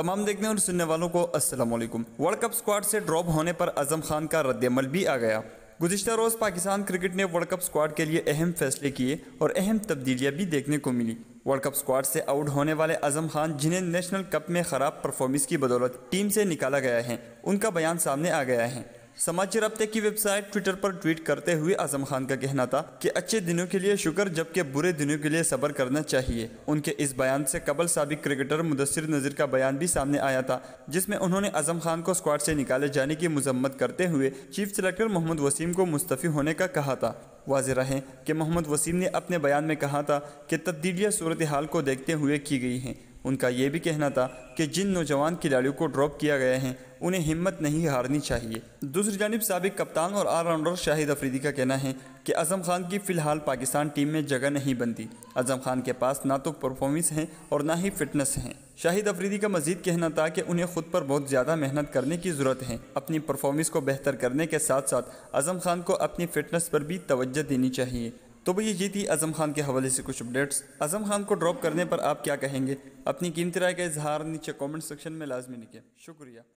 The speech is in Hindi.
तमाम देखने और सुनने वालों को असलम वर्ल्ड कप स्क्वाड से ड्रॉप होने पर अजम खान का रद्दमल भी आ गया गुजशत रोज़ पाकिस्तान क्रिकेट ने वर्ल्ड कप स्क्वाड के लिए अहम फैसले किए और अहम तब्दीलियाँ भी देखने को मिली वर्ल्ड कप स्क्वाड से आउट होने वाले अजम खान जिन्हें नेशनल कप में ख़राब परफॉर्मेंस की बदौलत टीम से निकाला गया है उनका बयान सामने आ गया है समाज रबते की वेबसाइट ट्विटर पर ट्वीट करते हुए आजम खान का कहना था कि अच्छे दिनों के लिए शुक्र जबकि बुरे दिनों के लिए सब्र करना चाहिए उनके इस बयान से कबल सबक क्रिकेटर मुदसर नजर का बयान भी सामने आया था जिसमें उन्होंने आजम खान को स्क्वाड से निकाले जाने की मजम्मत करते हुए चीफ सेलेक्टर मोहम्मद वसीम को मुस्तफ़ी होने का कहा था वाज रहे कि मोहम्मद वसीम ने अपने बयान में कहा था कि तब्दीलियाँ सूरत हाल को देखते हुए की गई हैं उनका यह भी कहना था कि जिन नौजवान खिलाड़ियों को ड्रॉप किया गया है उन्हें हिम्मत नहीं हारनी चाहिए दूसरी जानब सबक कप्तान और ऑलराउंडर शाहिद अफरीदी का कहना है कि अजम खान की फ़िलहाल पाकिस्तान टीम में जगह नहीं बनती अजम खान के पास ना तो परफॉर्मेंस हैं और ना ही फिटनेस हैं शाहिद अफरीदी का मजीद कहना था कि उन्हें खुद पर बहुत ज़्यादा मेहनत करने की ज़रूरत है अपनी परफॉर्मेंस को बेहतर करने के साथ साथ अजम खान को अपनी फिटनेस पर भी तोज्जह देनी चाहिए तो भैया ये थी आजम खान के हवाले से कुछ अपडेट्स आजम खान को ड्रॉप करने पर आप क्या कहेंगे अपनी कीमती राय का इजहार नीचे कमेंट सेक्शन में लाजमी लिखें शुक्रिया